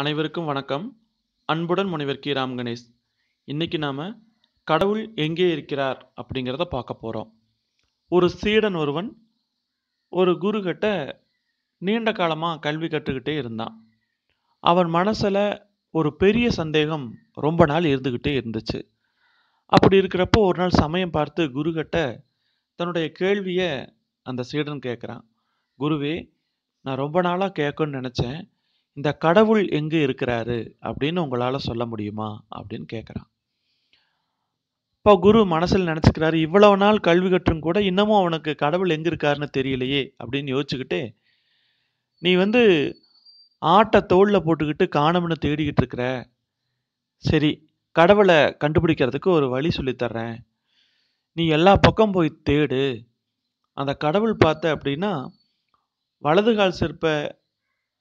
அனைவருக்கும் வணக்கம் அன்புடன் முனைவர் கி ராம் கணேஷ் இன்றைக்கி நாம் கடவுள் எங்கே இருக்கிறார் அப்படிங்கிறத பார்க்க போகிறோம் ஒரு சீடன் ஒருவன் ஒரு குருக்கிட்ட நீண்ட காலமாக கல்வி கற்றுக்கிட்டே இருந்தான் அவன் மனசில் ஒரு பெரிய சந்தேகம் ரொம்ப நாள் இருந்துக்கிட்டே இருந்துச்சு அப்படி இருக்கிறப்போ ஒரு நாள் சமயம் பார்த்து குருக்கிட்ட தன்னுடைய கேள்வியை அந்த சீடன் கேட்குறான் குருவே நான் ரொம்ப நாளாக கேட்கணும்னு நினச்சேன் இந்த கடவுள் எங்கே இருக்கிறாரு அப்படின்னு உங்களால் சொல்ல முடியுமா அப்படின்னு கேட்குறான் இப்போ குரு மனசில் நினச்சிக்கிறாரு இவ்வளவு நாள் கல்வி கற்றும் கூட இன்னமும் அவனுக்கு கடவுள் எங்கே இருக்காருன்னு தெரியலையே அப்படின்னு யோசிச்சுக்கிட்டே நீ வந்து ஆட்டை தோளில் போட்டுக்கிட்டு காணம்னு தேடிக்கிட்டு இருக்கிற சரி கடவுளை கண்டுபிடிக்கிறதுக்கு ஒரு வழி சொல்லித்தர்றேன் நீ எல்லா பக்கம் போய் தேடு அந்த கடவுள் பார்த்த அப்படின்னா வலது கால் சிற்ப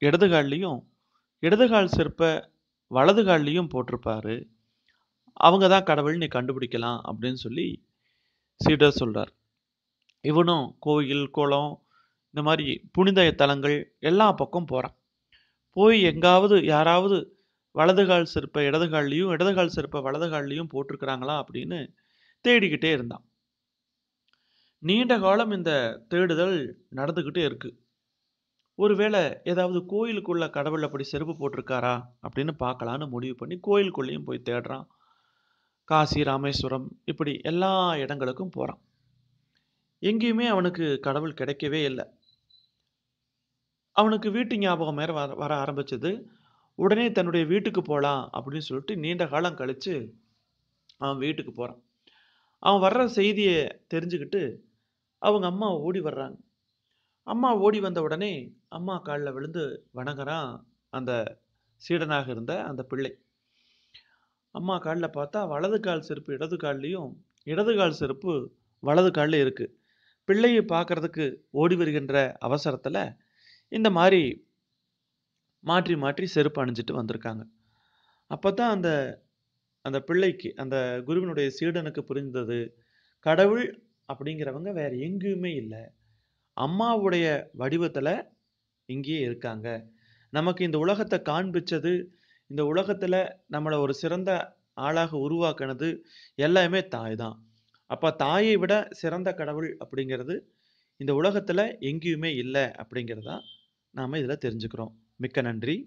இடது கால்லையும் இடது கால் செருப்பை வலது கால்லையும் போட்டிருப்பாரு அவங்க தான் கடவுள் நீ கண்டுபிடிக்கலாம் அப்படின்னு சொல்லி சீடர் சொல்கிறார் இவனும் கோயில் குளம் இந்த மாதிரி புனித தலங்கள் எல்லா பக்கம் போகிறான் போய் எங்காவது யாராவது வலது கால் செருப்பை இடது கால்லையும் இடது கால் செருப்பை வலது கால்லையும் போட்டிருக்கிறாங்களா அப்படின்னு தேடிக்கிட்டே இருந்தான் நீண்ட காலம் இந்த தேடுதல் நடந்துக்கிட்டே இருக்குது ஒருவேளை ஏதாவது கோயிலுக்குள்ளே கடவுள் அப்படி செருப்பு போட்டிருக்காரா அப்படின்னு பார்க்கலான்னு முடிவு பண்ணி கோயிலுக்குள்ளேயும் போய் தேடுறான் காசி ராமேஸ்வரம் இப்படி எல்லா இடங்களுக்கும் போகிறான் எங்கேயுமே அவனுக்கு கடவுள் கிடைக்கவே இல்லை அவனுக்கு வீட்டு ஞாபகம் மேலே வர வர ஆரம்பிச்சது உடனே தன்னுடைய வீட்டுக்கு போகலாம் அப்படின்னு சொல்லிட்டு நீண்ட காலம் கழித்து அவன் வீட்டுக்கு போகிறான் அவன் வர்ற செய்தியை தெரிஞ்சுக்கிட்டு அவங்க அம்மா ஓடி வர்றாங்க அம்மா ஓடி வந்த உடனே அம்மா காலில் விழுந்து வணங்குறான் அந்த சீடனாக இருந்த அந்த பிள்ளை அம்மா காலில் பார்த்தா வலது கால் செருப்பு இடது கால்லையும் இடது கால் செருப்பு வலது காலில் இருக்குது பிள்ளையை பார்க்குறதுக்கு ஓடி வருகின்ற அவசரத்தில் இந்த மாதிரி மாற்றி மாற்றி செருப்பு அணிஞ்சிட்டு வந்திருக்காங்க அப்போ தான் அந்த அந்த பிள்ளைக்கு அந்த குருவினுடைய சீடனுக்கு புரிந்தது கடவுள் அப்படிங்கிறவங்க வேறு எங்கேயுமே இல்லை அம்மாவுடைய வடிவத்தில் இங்கேயே இருக்காங்க நமக்கு இந்த உலகத்தை காண்பிச்சது இந்த உலகத்தில் நம்மளை ஒரு சிறந்த ஆளாக உருவாக்கினது எல்லாமே தாய் தான் அப்போ தாயை விட சிறந்த கடவுள் அப்படிங்கிறது இந்த உலகத்தில் எங்கேயுமே இல்லை அப்படிங்கிறதான் நாம் இதில் தெரிஞ்சுக்கிறோம் மிக்க நன்றி